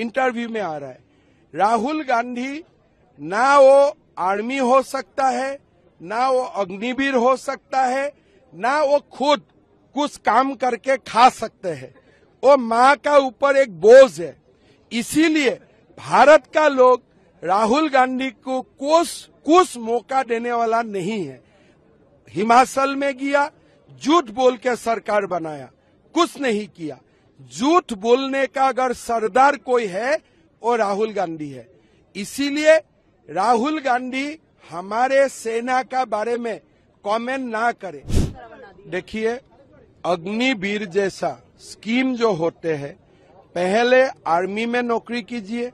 interview में आ रहा है राहुल गांधी ना वो आर्मी हो सकता है ना वो अग्निवीर हो सकता है ना वो खुद कुछ काम करके खा सकते हैं वो माँ का ऊपर एक बोझ है इसीलिए भारत का लोग राहुल गांधी को कुछ कुछ मौका देने वाला नहीं है हिमाचल में गया झूठ बोल के सरकार बनाया कुछ नहीं किया झूठ बोलने का अगर सरदार कोई है वो राहुल गांधी है इसीलिए राहुल गांधी हमारे सेना का बारे में कमेंट ना करे देखिए अग्निवीर जैसा स्कीम जो होते हैं पहले आर्मी में नौकरी कीजिए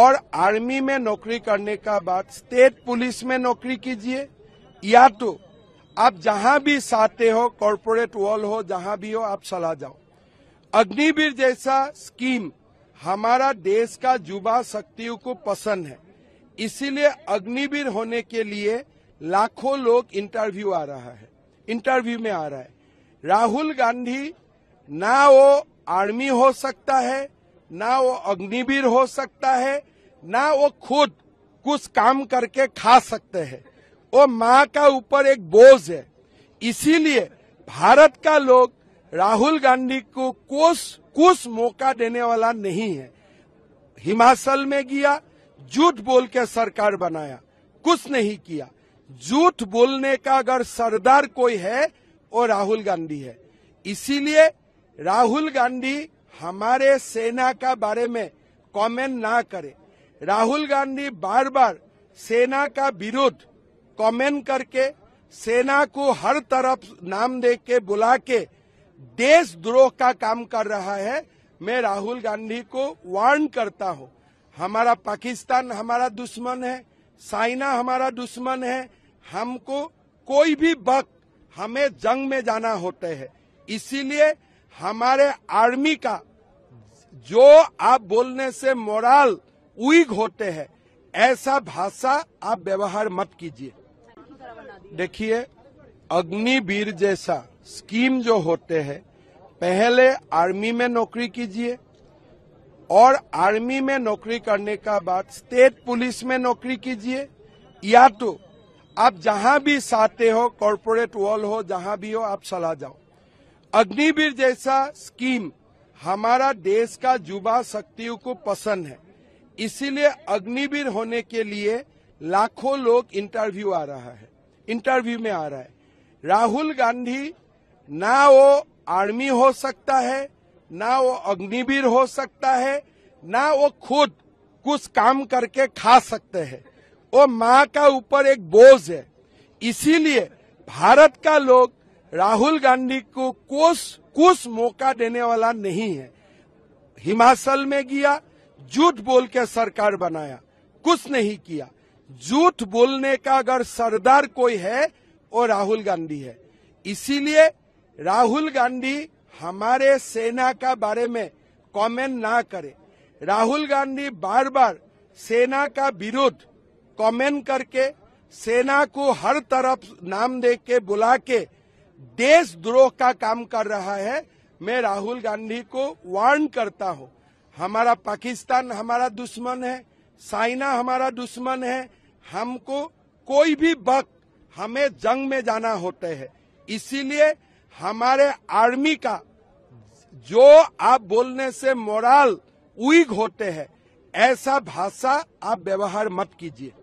और आर्मी में नौकरी करने का बाद स्टेट पुलिस में नौकरी कीजिए या तो आप जहां भी चाहते हो कॉरपोरेट वर्ल्ड हो जहां भी हो आप चला जाओ अग्निवीर जैसा स्कीम हमारा देश का युवा शक्तियों को पसंद है इसीलिए अग्निवीर होने के लिए लाखों लोग इंटरव्यू आ रहा है इंटरव्यू में आ रहा है राहुल गांधी ना वो आर्मी हो सकता है ना वो अग्निवीर हो सकता है ना वो खुद कुछ काम करके खा सकते हैं वो माँ का ऊपर एक बोझ है इसीलिए भारत का लोग राहुल गांधी को कोस कुछ मौका देने वाला नहीं है हिमाचल में गया झूठ बोल के सरकार बनाया कुछ नहीं किया झूठ बोलने का अगर सरदार कोई है वो राहुल गांधी है इसीलिए राहुल गांधी हमारे सेना का बारे में कमेंट ना करे राहुल गांधी बार बार सेना का विरोध कमेंट करके सेना को हर तरफ नाम दे के बुला के देशद्रोह का काम कर रहा है मैं राहुल गांधी को वार्न करता हूं हमारा पाकिस्तान हमारा दुश्मन है साइना हमारा दुश्मन है हमको कोई भी वक्त हमें जंग में जाना होते है इसीलिए हमारे आर्मी का जो आप बोलने से मोराल उग होते हैं ऐसा भाषा आप व्यवहार मत कीजिए देखिए अग्निवीर जैसा स्कीम जो होते हैं पहले आर्मी में नौकरी कीजिए और आर्मी में नौकरी करने का बाद स्टेट पुलिस में नौकरी कीजिए या तो आप जहां भी चाहते हो कॉरपोरेट वर्ल्ड हो जहां भी हो आप चला जाओ अग्निवीर जैसा स्कीम हमारा देश का युवा शक्तियों को पसंद है इसीलिए अग्निवीर होने के लिए लाखों लोग इंटरव्यू आ रहा है इंटरव्यू में आ रहा है राहुल गांधी ना वो आर्मी हो सकता है ना वो अग्निवीर हो सकता है ना वो खुद कुछ काम करके खा सकते हैं वो माँ का ऊपर एक बोझ है इसीलिए भारत का लोग राहुल गांधी को कुछ कुछ मौका देने वाला नहीं है हिमाचल में गया झूठ बोल के सरकार बनाया कुछ नहीं किया झूठ बोलने का अगर सरदार कोई है वो राहुल गांधी है इसीलिए राहुल गांधी हमारे सेना का बारे में कमेंट ना करे राहुल गांधी बार बार सेना का विरोध कमेंट करके सेना को हर तरफ नाम दे के बुला के देशद्रोह का काम कर रहा है मैं राहुल गांधी को वार्न करता हूँ हमारा पाकिस्तान हमारा दुश्मन है साइना हमारा दुश्मन है हमको कोई भी वक्त हमें जंग में जाना होते है इसीलिए हमारे आर्मी का जो आप बोलने से मोराल उग होते हैं ऐसा भाषा आप व्यवहार मत कीजिए